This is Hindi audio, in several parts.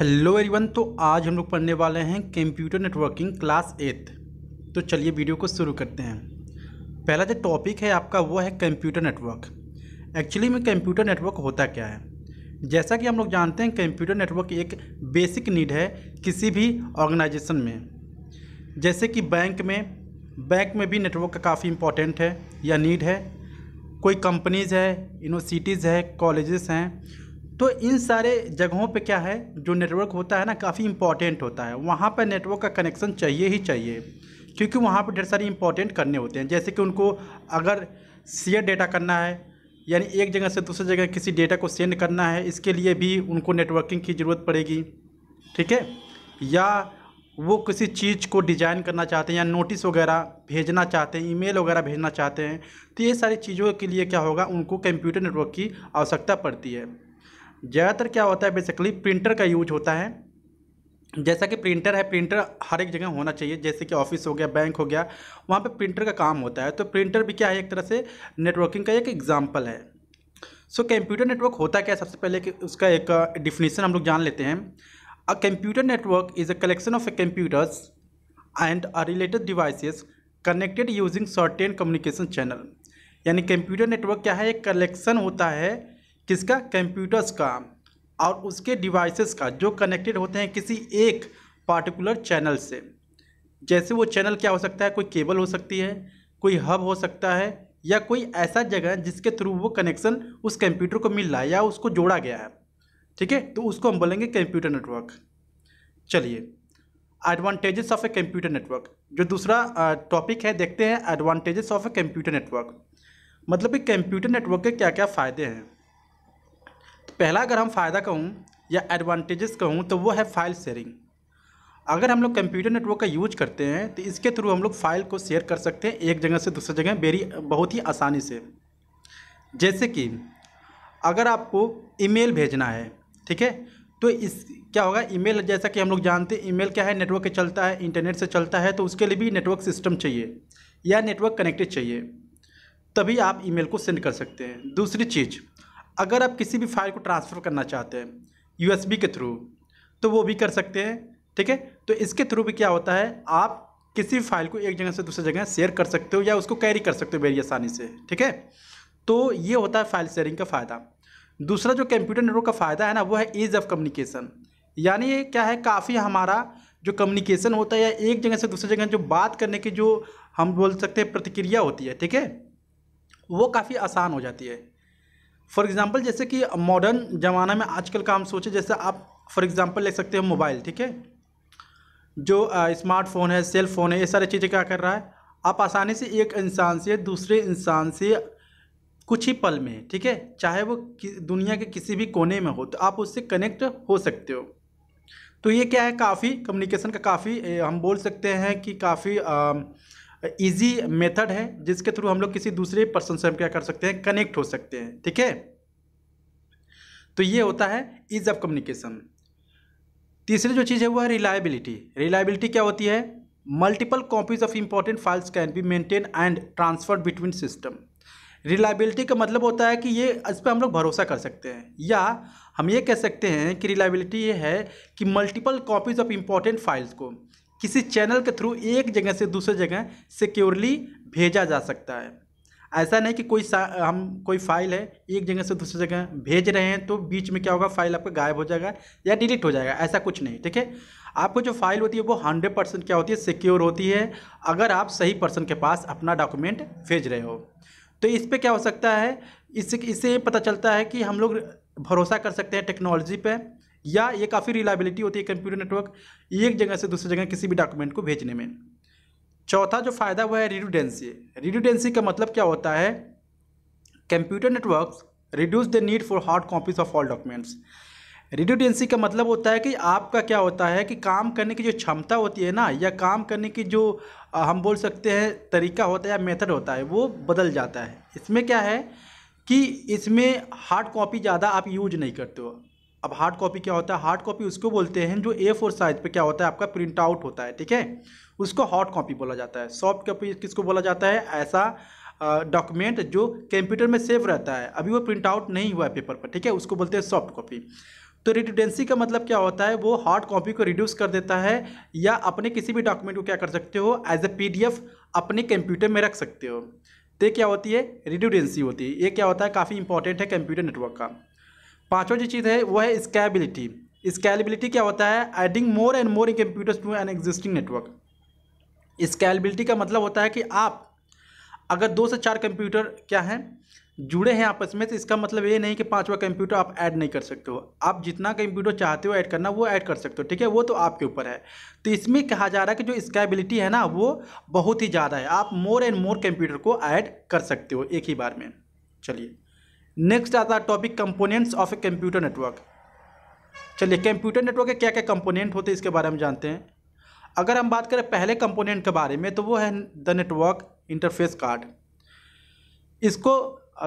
हेलो एवरीवन तो आज हम लोग पढ़ने वाले हैं कंप्यूटर नेटवर्किंग क्लास एट तो चलिए वीडियो को शुरू करते हैं पहला जो टॉपिक है आपका वो है कंप्यूटर नेटवर्क एक्चुअली में कंप्यूटर नेटवर्क होता क्या है जैसा कि हम लोग जानते हैं कंप्यूटर नेटवर्क एक बेसिक नीड है किसी भी ऑर्गेनाइजेशन में जैसे कि बैंक में बैंक में भी नेटवर्क का काफ़ी इम्पोर्टेंट है या नीड है कोई कंपनीज़ है यूनिवर्सिटीज़ है कॉलेजेस हैं तो इन सारे जगहों पे क्या है जो नेटवर्क होता है ना काफ़ी इम्पॉर्टेंट होता है वहाँ पर नेटवर्क का कनेक्शन चाहिए ही चाहिए क्योंकि वहाँ पर ढेर सारे इम्पॉर्टेंट करने होते हैं जैसे कि उनको अगर शेयर डेटा करना है यानी एक जगह से दूसरी जगह किसी डेटा को सेंड करना है इसके लिए भी उनको नेटवर्किंग की ज़रूरत पड़ेगी ठीक है या वो किसी चीज़ को डिज़ाइन करना चाहते हैं या नोटिस वगैरह भेजना चाहते हैं ईमेल वगैरह भेजना चाहते हैं तो ये सारी चीज़ों के लिए क्या होगा उनको कंप्यूटर नेटवर्क की आवश्यकता पड़ती है ज़्यादातर क्या होता है बेसिकली प्रिंटर का यूज होता है जैसा कि प्रिंटर है प्रिंटर हर एक जगह होना चाहिए जैसे कि ऑफिस हो गया बैंक हो गया वहाँ पे प्रिंटर का काम होता है तो प्रिंटर भी क्या है एक तरह से नेटवर्किंग का एक एग्जाम्पल है सो कंप्यूटर नेटवर्क होता क्या है सबसे पहले कि उसका एक डिफिनीसन हम लोग जान लेते हैं a computer network is a collection of a computers and a related devices connected using certain communication channel यानी कंप्यूटर नेटवर्क क्या है एक कलेक्शन होता है किसका कंप्यूटर्स का और उसके डिवाइसेस का जो कनेक्टेड होते हैं किसी एक पार्टिकुलर चैनल से जैसे वो चैनल क्या हो सकता है कोई केबल हो सकती है कोई हब हो सकता है या कोई ऐसा जगह जिसके थ्रू वो कनेक्शन उस कंप्यूटर को मिल रहा है या उसको जोड़ा गया है ठीक है तो उसको हम बोलेंगे कंप्यूटर नेटवर्क चलिए advantages of a computer network जो दूसरा टॉपिक है देखते हैं advantages of a computer network मतलब कि कंप्यूटर नेटवर्क के क्या क्या फ़ायदे हैं पहला अगर हम फ़ायदा कहूँ या एडवांटेजेस कहूँ तो वो है फ़ाइल शेयरिंग अगर हम लोग कंप्यूटर नेटवर्क का यूज करते हैं तो इसके थ्रू हम लोग फाइल को शेयर कर सकते हैं एक जगह से दूसरी जगह बेरी बहुत ही आसानी से जैसे कि अगर आपको ईमेल भेजना है ठीक है तो इस क्या होगा ईमेल जैसा कि हम लोग जानते हैं ईमेल क्या है नेटवर्क के चलता है इंटरनेट से चलता है तो उसके लिए भी नेटवर्क सिस्टम चाहिए या नेटवर्क कनेक्टेड चाहिए तभी आप ईमेल को सेंड कर सकते हैं दूसरी चीज़ अगर आप किसी भी फाइल को ट्रांसफ़र करना चाहते हैं यू के थ्रू तो वो भी कर सकते हैं ठीक है तो इसके थ्रू भी क्या होता है आप किसी भी फाइल को एक जगह से दूसरी जगह शेयर कर सकते हो या उसको कैरी कर सकते हो बेरी आसानी से ठीक है तो ये होता है फाइल शेयरिंग का फ़ायदा दूसरा जो कंप्यूटर नेटवर्क का फ़ायदा है ना वो है ईज़ ऑफ कम्युनिकेशन यानी क्या है काफ़ी हमारा जो कम्युनिकेशन होता है या एक जगह से दूसरी जगह जो बात करने की जो हम बोल सकते हैं प्रतिक्रिया होती है ठीक है वो काफ़ी आसान हो जाती है फॉर एग्ज़ाम्पल जैसे कि मॉडर्न ज़माना में आजकल का हम सोचें जैसे आप फॉर एग्ज़ाम्पल ले सकते हो मोबाइल ठीक है जो स्मार्टफोन है सेल फोन है ये सारी चीज़ें क्या कर रहा है आप आसानी से एक इंसान से दूसरे इंसान से कुछ ही पल में ठीक है चाहे वो दुनिया के किसी भी कोने में हो तो आप उससे कनेक्ट हो सकते हो तो ये क्या है काफ़ी कम्युनिकेशन का काफ़ी हम बोल सकते हैं कि काफ़ी इजी मेथड है जिसके थ्रू हम लोग किसी दूसरे पर्सन से हम क्या कर सकते हैं कनेक्ट हो सकते हैं ठीक है तो ये होता है ईज ऑफ कम्युनिकेशन तीसरी जो चीज़ है वो है रिलायबिलिटी रिलायबिलिटी क्या होती है multiple copies of important files can be maintain and transfer between system reliability का मतलब होता है कि ये इस पर हम लोग भरोसा कर सकते हैं या हम ये कह सकते हैं कि रिलायबिलिटी ये है कि multiple copies of important files को किसी चैनल के थ्रू एक जगह से दूसरे जगह सिक्योरली भेजा जा सकता है ऐसा नहीं कि कोई हम कोई फाइल है एक जगह से दूसरे जगह भेज रहे हैं तो बीच में क्या होगा फाइल आपका गायब हो जाएगा या डिलीट हो जाएगा ऐसा कुछ नहीं ठीक है आपको जो फाइल होती है वो हंड्रेड परसेंट क्या होती है सिक्योर होती है अगर आप सही पर्सन के पास अपना डॉक्यूमेंट भेज रहे हो तो इस पर क्या हो सकता है इससे इससे पता चलता है कि हम लोग भरोसा कर सकते हैं टेक्नोलॉजी पर या ये काफ़ी रिलायबिलिटी होती है कंप्यूटर नेटवर्क एक जगह से दूसरी जगह किसी भी डॉक्यूमेंट को भेजने में चौथा जो फ़ायदा हुआ है रिड्यूडेंसी रिड्यूडेंसी का मतलब क्या होता है computer network reduce the need for hard copies of all documents redundancy का मतलब होता है कि आपका क्या होता है कि काम करने की जो क्षमता होती है ना या काम करने की जो हम बोल सकते हैं तरीका होता है या मेथड होता है वो बदल जाता है इसमें क्या है कि इसमें हार्ड कॉपी ज़्यादा आप यूज नहीं करते हो अब हार्ड कॉपी क्या होता है हार्ड कॉपी उसको बोलते हैं जो ए फोर साइज पे क्या होता है आपका प्रिंट आउट होता है ठीक है उसको हॉट कॉपी बोला जाता है सॉफ्ट कॉपी किसको बोला जाता है ऐसा डॉक्यूमेंट जो कंप्यूटर में सेव रहता है अभी वो प्रिंट आउट नहीं हुआ है पेपर पर ठीक है उसको बोलते हैं सॉफ्ट कॉपी तो रिटूडेंसी का मतलब क्या होता है वो हार्ड कॉपी को रिड्यूस कर देता है या अपने किसी भी डॉक्यूमेंट को क्या कर सकते हो एज ए पी अपने कंप्यूटर में रख सकते हो तो क्या होती है रिड्यूडेंसी होती है ये क्या होता है काफ़ी इंपॉर्टेंट है कंप्यूटर नेटवर्क का पाँचवा जो चीज़ है वह है स्केलेबिलिटी स्केलेबिलिटी क्या होता है adding more and more computers to an existing network scalability का मतलब होता है कि आप अगर दो से चार कंप्यूटर क्या हैं जुड़े हैं आपस में तो इसका मतलब ये नहीं कि पांचवा कंप्यूटर आप ऐड नहीं कर सकते हो आप जितना कंप्यूटर चाहते हो ऐड करना वो ऐड कर सकते हो ठीक है वो तो आपके ऊपर है तो इसमें कहा जा रहा है कि जो स्केलेबिलिटी है ना वो बहुत ही ज़्यादा है आप मोर एंड मोर कंप्यूटर को ऐड कर सकते हो एक ही बार में चलिए नेक्स्ट आता है topic components of a computer network चलिए कंप्यूटर नेटवर्क के क्या क्या कंपोनेंट होते हैं इसके बारे में जानते हैं अगर हम बात करें पहले कंपोनेंट के बारे में तो वो है द नेटवर्क इंटरफेस कार्ड इसको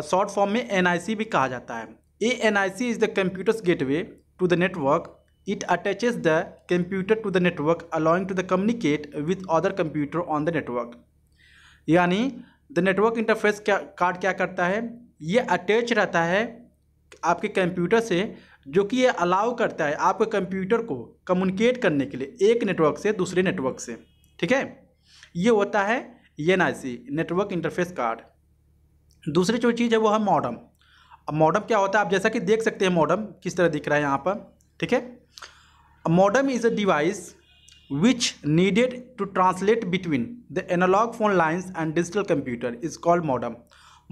शॉर्ट फॉर्म में एन भी कहा जाता है A N is the computer's gateway to the network it attaches the computer to the network allowing to the communicate with other computer on the network यानी द नेटवर्क इंटरफेस क्या कार्ड क्या करता है ये अटैच रहता है आपके कंप्यूटर से जो कि ये अलाउ करता है आपके कंप्यूटर को कम्युनिकेट करने के लिए एक नेटवर्क से दूसरे नेटवर्क से ठीक है ये होता है एन नेटवर्क इंटरफेस कार्ड दूसरी जो चीज़ है वो है मॉडम अब मॉडम क्या होता है आप जैसा कि देख सकते हैं मॉडम किस तरह दिख रहा है यहाँ पर ठीक है modem is a device which needed to translate between the analogue phone lines and digital computer is called modem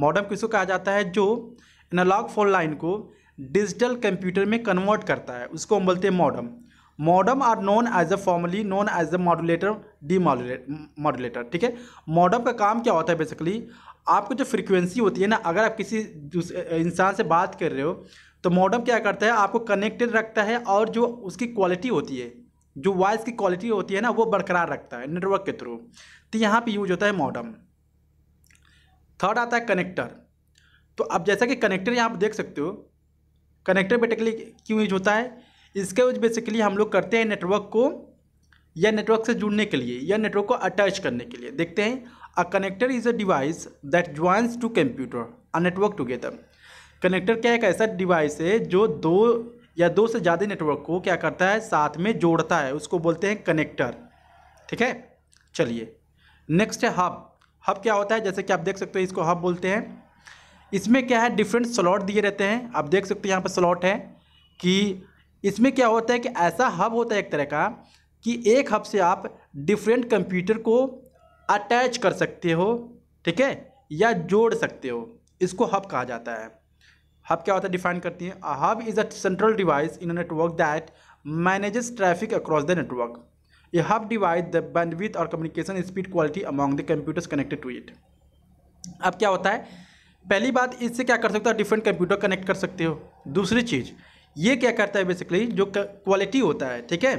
modem किसको कहा जाता है जो एनालॉग फोन लाइन को डिजिटल कंप्यूटर में कन्वर्ट करता है उसको हम बोलते हैं modem modem are known as a formally known as a modulator demodulator ठीक है मॉडम का काम क्या होता है बेसिकली आपको जो फ्रिक्वेंसी होती है ना अगर आप किसी इंसान से बात कर रहे हो तो मॉडम क्या करता है आपको कनेक्टेड रखता है और जो उसकी क्वालिटी होती है जो वॉइस की क्वालिटी होती है ना वो बरकरार रखता है नेटवर्क के थ्रू तो यहाँ पे यूज होता है मॉडम थर्ड आता है कनेक्टर तो अब जैसा कि कनेक्टर यहाँ पर देख सकते हो कनेक्टर बेटिकली क्यों यूज होता है इसका यूज बेसिकली हम लोग करते हैं नेटवर्क को या नेटवर्क से जुड़ने के लिए या नेटवर्क को अटैच करने के लिए देखते हैं a connector is a device that joins two computer a network together connector क्या एक ऐसा डिवाइस है जो दो या दो से ज़्यादा नेटवर्क को क्या करता है साथ में जोड़ता है उसको बोलते हैं कनेक्टर ठीक है चलिए नेक्स्ट है हब हब क्या होता है जैसे कि आप देख सकते हो इसको हब बोलते हैं इसमें क्या है डिफरेंट स्लॉट दिए रहते हैं आप देख सकते हो यहाँ पर स्लॉट है कि इसमें क्या होता है कि ऐसा हब होता है एक तरह का कि एक हब से आप डिफरेंट कंप्यूटर को अटैच कर सकते हो ठीक है या जोड़ सकते हो इसको हब कहा जाता है हब क्या होता है डिफाइन करती है hub is a central device in a network that manages traffic across the network ये have डिवाइड द बैंडविथ और communication speed quality among the computers connected to it अब क्या होता है पहली बात इससे क्या कर सकते हो डिफरेंट कंप्यूटर कनेक्ट कर सकते हो दूसरी चीज़ ये क्या करता है बेसिकली जो क्वालिटी होता है ठीक है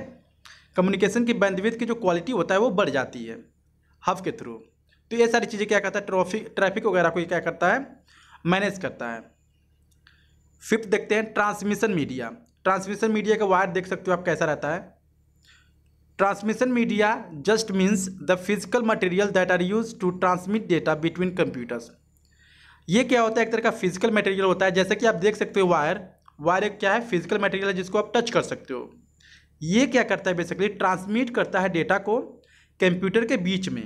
कम्युनिकेशन की बैंडविथ की जो क्वालिटी होता है वो बढ़ जाती है हब के थ्रू तो ये सारी चीज़ें क्या करता है ट्रॉफिक ट्रैफिक वगैरह को क्या करता है मैनेज करता है फिफ्थ देखते हैं ट्रांसमिशन मीडिया ट्रांसमिशन मीडिया का वायर देख सकते हो आप कैसा रहता है transmission media just means the physical material that are use to transmit data between computers ये क्या होता है एक तरह का फिजिकल मटेरियल होता है जैसे कि आप देख सकते हो वायर वायर एक क्या है फिजिकल मटेरियल है जिसको आप टच कर सकते हो ये क्या करता है बेसिकली ट्रांसमिट करता है डेटा को कंप्यूटर के बीच में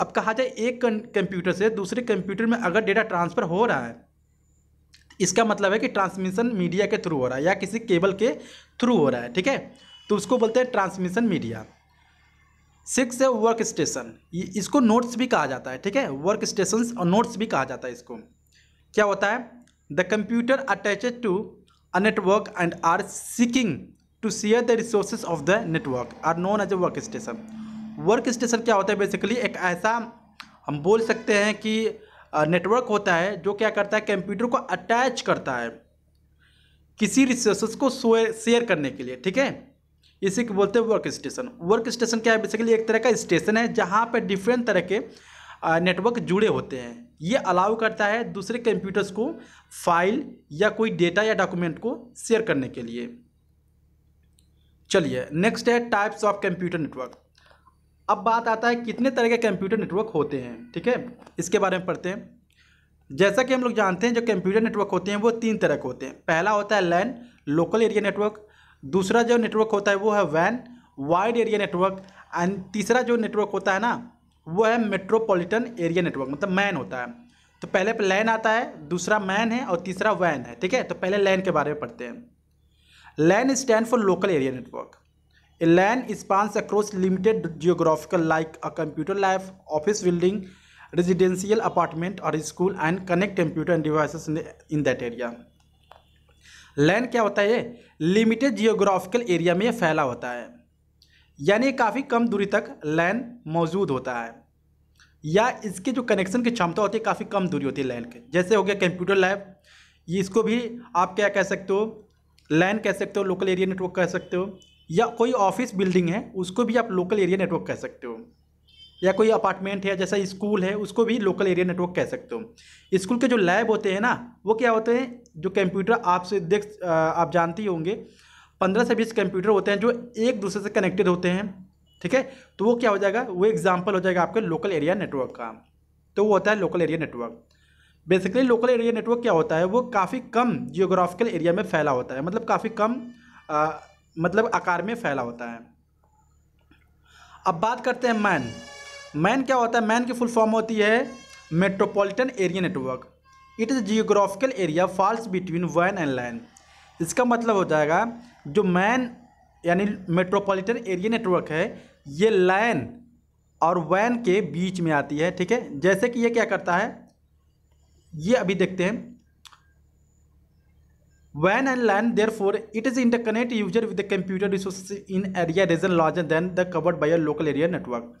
अब कहा जाए एक कंप्यूटर से दूसरे कंप्यूटर में अगर डेटा ट्रांसफ़र हो रहा है इसका मतलब है कि ट्रांसमिशन मीडिया के थ्रू हो रहा है या किसी केबल के थ्रू हो रहा है ठीक है तो उसको बोलते हैं ट्रांसमिशन मीडिया सिक्स है वर्क स्टेशन इसको नोट्स भी कहा जाता है ठीक है वर्क स्टेशन और नोट्स भी कहा जाता है इसको क्या होता है the computer attach to a network and are seeking to share the resources of the network are known as a work station work station क्या होता है बेसिकली एक ऐसा हम बोल सकते हैं कि नेटवर्क होता है जो क्या करता है कंप्यूटर को अटैच करता है किसी रिसोर्सेज को शेयर करने के लिए ठीक है इसी को बोलते हैं वर्क स्टेशन वर्क स्टेशन क्या है बेसिकली एक तरह का स्टेशन है जहाँ पर डिफरेंट तरह के नेटवर्क जुड़े होते हैं ये अलाउ करता है दूसरे कंप्यूटर्स को फाइल या कोई डेटा या डॉक्यूमेंट को शेयर करने के लिए चलिए नेक्स्ट है टाइप्स ऑफ कंप्यूटर नेटवर्क अब बात आता है कितने तरह के कंप्यूटर नेटवर्क होते हैं ठीक है इसके बारे में पढ़ते हैं जैसा कि हम लोग जानते हैं जो कंप्यूटर नेटवर्क होते हैं वो तीन तरह के होते हैं पहला होता है लैन लोकल एरिया नेटवर्क दूसरा जो नेटवर्क होता है वो है वैन वाइड एरिया नेटवर्क एंड तीसरा जो नेटवर्क होता है ना वो है मेट्रोपॉलिटन एरिया नेटवर्क मतलब मैन होता है तो पहले पर लैन आता है दूसरा मैन है और तीसरा वैन है ठीक है तो पहले लैन के बारे में पढ़ते हैं LAN stand for local area network a LAN spans across limited geographical like a computer lab office building residential apartment और school and connect computer and devices in that area LAN क्या होता है लिमिटेड जियोग्राफिकल एरिया में फैला होता है यानी काफ़ी कम दूरी तक लैन मौजूद होता है या इसके जो कनेक्शन की क्षमता होती है काफ़ी कम दूरी होती है लैन के जैसे हो गया कंप्यूटर लैब इसको भी आप क्या कह सकते हो लैन कह सकते हो लोकल एरिया नेटवर्क कह सकते हो या कोई ऑफिस बिल्डिंग है उसको भी आप लोकल एरिया नेटवर्क कह सकते हो या कोई अपार्टमेंट है जैसा स्कूल है उसको भी लोकल एरिया नेटवर्क कह सकते हो स्कूल के जो लैब होते हैं ना वो क्या होते हैं जो कंप्यूटर आपसे देख आप जानते ही होंगे पंद्रह से बीस कंप्यूटर होते हैं जो एक दूसरे से कनेक्टेड होते हैं ठीक है तो वो क्या हो जाएगा वो एग्जाम्पल हो जाएगा आपके लोकल एरिया नेटवर्क का तो वो होता है local area network basically local area network क्या होता है वो काफ़ी कम जियोग्राफिकल एरिया में फैला होता है मतलब काफ़ी कम आ, मतलब आकार में फैला होता है अब बात करते हैं मैन मैन क्या होता है मैन की फुल फॉर्म होती है metropolitan area network it is geographical area falls between वैन एंड लाइन इसका मतलब हो जाएगा जो मैन यानी मेट्रोपॉलिटन एरिया नेटवर्क है ये लैन और वैन के बीच में आती है ठीक है जैसे कि ये क्या करता है ये अभी देखते हैं and and therefore it is interconnect user with the computer resource in area region larger than the covered by a local area network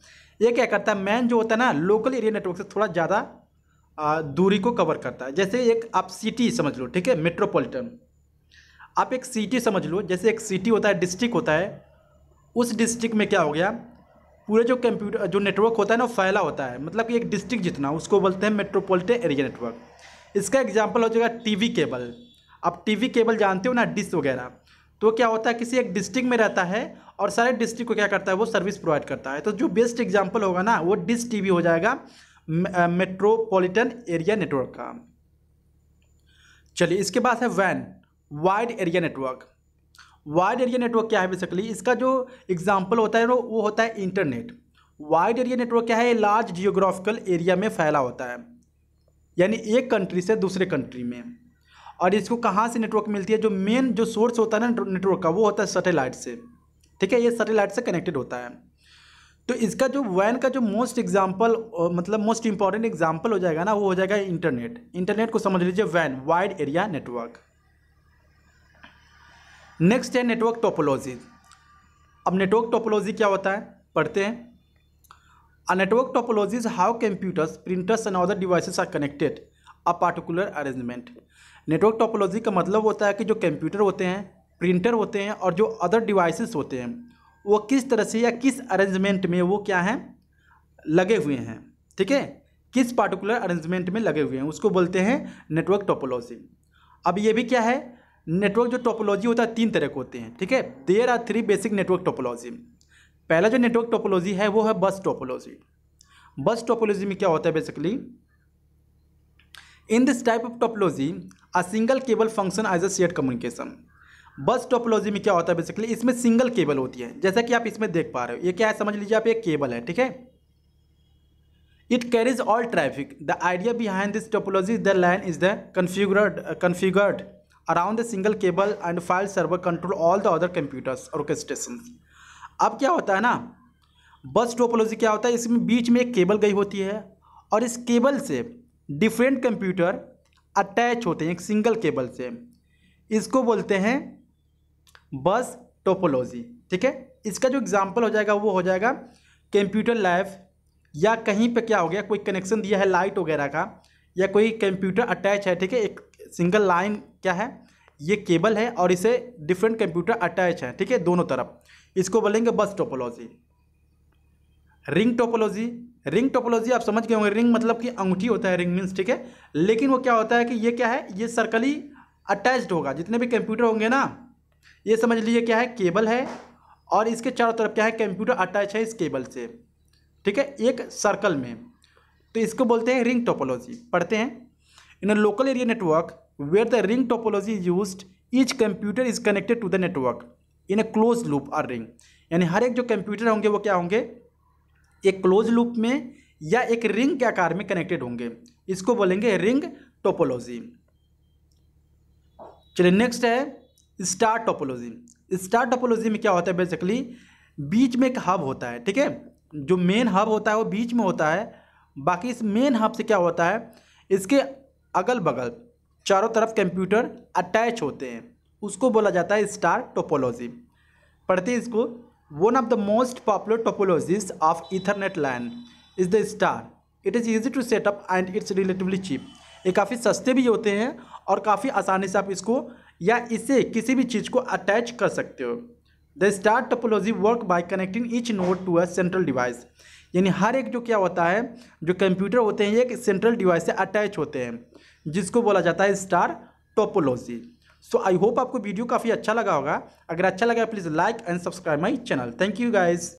ये क्या करता है मैन जो होता है ना लोकल एरिया नेटवर्क से थोड़ा ज़्यादा दूरी को कवर करता है जैसे एक आप सिटी समझ लो ठीक है मेट्रोपॉलिटन आप एक सिटी समझ लो जैसे एक सिटी होता है डिस्ट्रिक्ट होता है उस डिस्ट्रिक्ट में क्या हो गया पूरे जो कंप्यूटर जो नेटवर्क होता है ना फैला होता है मतलब कि एक डिस्ट्रिक्ट जितना उसको बोलते हैं मेट्रोपोलिटन एरिया नेटवर्क इसका एग्जाम्पल हो जाएगा टी केबल आप टी केबल जानते हो ना डिस्क वगैरह तो क्या होता है किसी एक डिस्ट्रिक्ट में रहता है और सारे डिस्ट्रिक्ट को क्या करता है वो सर्विस प्रोवाइड करता है तो जो बेस्ट एग्जाम्पल होगा ना वो डिश टी हो जाएगा मेट्रोपॉलिटन एरिया नेटवर्क का चलिए इसके बाद है वैन wide area network wide area network क्या है बेसिकली इसका जो एग्जाम्पल होता है वो होता है इंटरनेट वाइड एरिया नेटवर्क क्या है लार्ज जियोग्राफिकल एरिया में फैला होता है यानी एक कंट्री से दूसरे कंट्री में और इसको कहाँ से नेटवर्क मिलती है जो मेन जो सोर्स होता है ना नेटवर्क का वो होता है सैटेलाइट से ठीक है ये सैटेलाइट से कनेक्टेड होता है तो इसका जो वैन का जो मोस्ट एग्जाम्पल मतलब मोस्ट इंपॉर्टेंट एग्जाम्पल हो जाएगा ना वो हो जाएगा इंटरनेट इंटरनेट को समझ लीजिए वैन वाइड एरिया नेटवर्क नेक्स्ट है नेटवर्क टोपोलॉजी अब नेटवर्क टोपोलॉजी क्या होता है पढ़ते हैं a network topology how computers printers and other devices are connected a particular arrangement network topology का मतलब होता है कि जो कंप्यूटर होते हैं प्रिंटर होते हैं और जो अदर डिवाइसेस होते हैं वो किस तरह से या किस अरेंजमेंट में वो क्या है लगे हुए हैं ठीक है किस पार्टिकुलर अरेंजमेंट में लगे हुए हैं उसको बोलते हैं नेटवर्क टोपोलॉजी अब ये भी क्या है नेटवर्क जो टोपोलॉजी होता है तीन तरह के होते हैं ठीक है there are three basic network topology पहला जो नेटवर्क टोपोलॉजी है वो है बस टोपोलॉजी बस टोपोलॉजी में क्या होता है basically in this type of topology a single cable function as a share communication bus topology में क्या होता है बेसिकली इसमें सिंगल केबल होती है जैसा कि आप इसमें देख पा रहे हो ये क्या है समझ लीजिए आप एक केबल है ठीक है it carries all traffic the idea behind this topology the line is the configured configured around the single cable and file server control all the other computers station अब क्या होता है ना बस टोपोलॉजी क्या होता है इसमें बीच में एक केबल गई होती है और इस केबल से डिफरेंट कंप्यूटर अटैच होते हैं एक सिंगल केबल से इसको बोलते हैं बस टोपोलॉजी ठीक है इसका जो एग्ज़ाम्पल हो जाएगा वो हो जाएगा कंप्यूटर लैब या कहीं पे क्या हो गया कोई कनेक्शन दिया है लाइट वगैरह का या कोई कंप्यूटर अटैच है ठीक है एक सिंगल लाइन क्या है ये केबल है और इसे डिफरेंट कंप्यूटर अटैच है ठीक है दोनों तरफ इसको बोलेंगे bus topology ring topology ring topology आप समझ गए होंगे रिंग मतलब कि अंगूठी होता है रिंग मीन्स ठीक है लेकिन वो क्या होता है कि ये क्या है ये सर्कली अटैच्ड होगा जितने भी कंप्यूटर होंगे ना ये समझ लीजिए क्या है केबल है और इसके चारों तरफ क्या है कंप्यूटर अटैच है इस केबल से ठीक है एक सर्कल में तो इसको बोलते हैं रिंग टोपोलॉजी पढ़ते हैं in a local area network where the ring topology use each computer is connected to the network in a close loop और रिंग यानी हर एक जो कंप्यूटर होंगे वो क्या होंगे एक क्लोज लूप में या एक रिंग के आकार में कनेक्टेड होंगे इसको बोलेंगे रिंग टोपोलॉजी चलिए नेक्स्ट है स्टार टोपोलॉजी स्टार टोपोलॉजी में क्या होता है बेसिकली बीच में एक हब होता है ठीक है जो मेन हब होता है वो बीच में होता है बाकी इस मेन हब से क्या होता है इसके अगल बगल चारों तरफ कंप्यूटर अटैच होते हैं उसको बोला जाता है स्टार टोपोलॉजी पढ़ते हैं इसको one of the most popular topologies of Ethernet line is the star it is easy to setup and it's relatively cheap ये काफ़ी सस्ते भी होते हैं और काफ़ी आसानी से आप इसको या इसे किसी भी चीज़ को अटैच कर सकते हो the star topology work by connecting each node to a central device यानी हर एक जो क्या होता है जो कंप्यूटर होते हैं ये एक सेंट्रल डिवाइस से अटैच होते हैं जिसको बोला जाता है star topology so I hope आपको वीडियो काफ़ी अच्छा लगा होगा अगर अच्छा लगा please like and subscribe my channel thank you guys